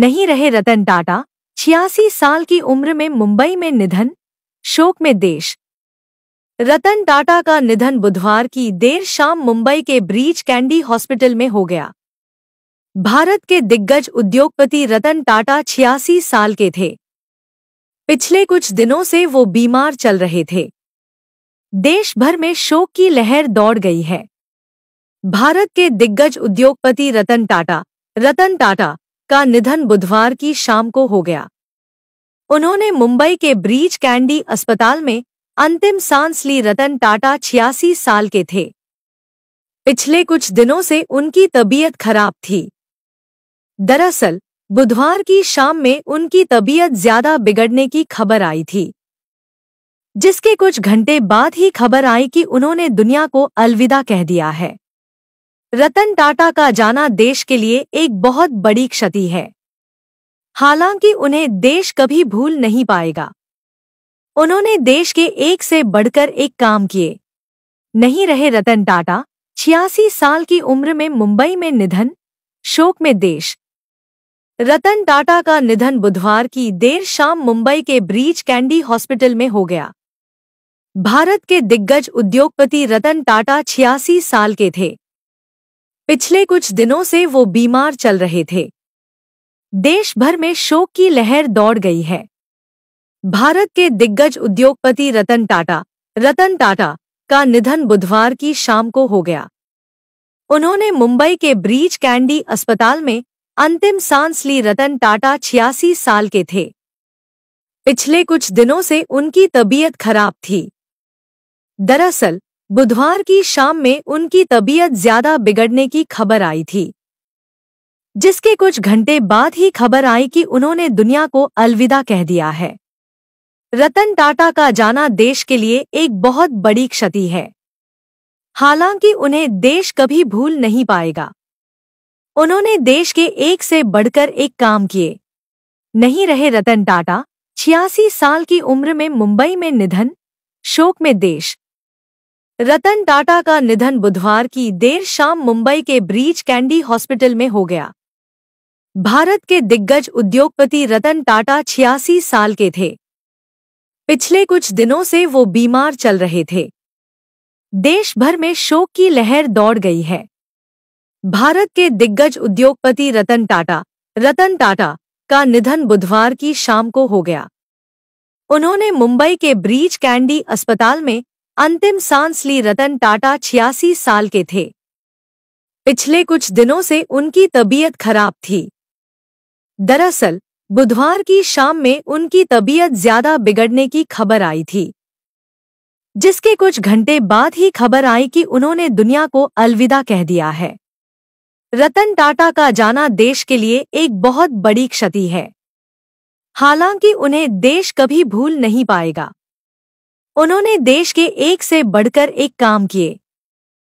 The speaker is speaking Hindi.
नहीं रहे रतन टाटा छियासी साल की उम्र में मुंबई में निधन शोक में देश रतन टाटा का निधन बुधवार की देर शाम मुंबई के ब्रीच कैंडी हॉस्पिटल में हो गया भारत के दिग्गज उद्योगपति रतन टाटा छियासी साल के थे पिछले कुछ दिनों से वो बीमार चल रहे थे देश भर में शोक की लहर दौड़ गई है भारत के दिग्गज उद्योगपति रतन टाटा रतन टाटा का निधन बुधवार की शाम को हो गया उन्होंने मुंबई के ब्रीज कैंडी अस्पताल में अंतिम सांस ली रतन टाटा छियासी साल के थे पिछले कुछ दिनों से उनकी तबीयत खराब थी दरअसल बुधवार की शाम में उनकी तबीयत ज्यादा बिगड़ने की खबर आई थी जिसके कुछ घंटे बाद ही खबर आई कि उन्होंने दुनिया को अलविदा कह दिया है रतन टाटा का जाना देश के लिए एक बहुत बड़ी क्षति है हालांकि उन्हें देश कभी भूल नहीं पाएगा उन्होंने देश के एक से बढ़कर एक काम किए नहीं रहे रतन टाटा छियासी साल की उम्र में मुंबई में निधन शोक में देश रतन टाटा का निधन बुधवार की देर शाम मुंबई के ब्रीच कैंडी हॉस्पिटल में हो गया भारत के दिग्गज उद्योगपति रतन टाटा छियासी साल के थे पिछले कुछ दिनों से वो बीमार चल रहे थे देश भर में शोक की लहर दौड़ गई है भारत के दिग्गज उद्योगपति रतन टाटा रतन टाटा का निधन बुधवार की शाम को हो गया उन्होंने मुंबई के ब्रीच कैंडी अस्पताल में अंतिम सांस ली रतन टाटा छियासी साल के थे पिछले कुछ दिनों से उनकी तबीयत खराब थी दरअसल बुधवार की शाम में उनकी तबीयत ज्यादा बिगड़ने की खबर आई थी जिसके कुछ घंटे बाद ही खबर आई कि उन्होंने दुनिया को अलविदा कह दिया है रतन टाटा का जाना देश के लिए एक बहुत बड़ी क्षति है हालांकि उन्हें देश कभी भूल नहीं पाएगा उन्होंने देश के एक से बढ़कर एक काम किए नहीं रहे रतन टाटा छियासी साल की उम्र में मुंबई में निधन शोक में देश रतन टाटा का निधन बुधवार की देर शाम मुंबई के ब्रीच कैंडी हॉस्पिटल में हो गया भारत के दिग्गज उद्योगपति रतन टाटा छियासी साल के थे पिछले कुछ दिनों से वो बीमार चल रहे थे देश भर में शोक की लहर दौड़ गई है भारत के दिग्गज उद्योगपति रतन टाटा रतन टाटा का निधन बुधवार की शाम को हो गया उन्होंने मुंबई के ब्रीच कैंडी अस्पताल में अंतिम सांस ली रतन टाटा छियासी साल के थे पिछले कुछ दिनों से उनकी तबीयत खराब थी दरअसल बुधवार की शाम में उनकी तबीयत ज्यादा बिगड़ने की खबर आई थी जिसके कुछ घंटे बाद ही खबर आई कि उन्होंने दुनिया को अलविदा कह दिया है रतन टाटा का जाना देश के लिए एक बहुत बड़ी क्षति है हालांकि उन्हें देश कभी भूल नहीं पाएगा उन्होंने देश के एक से बढ़कर एक काम किए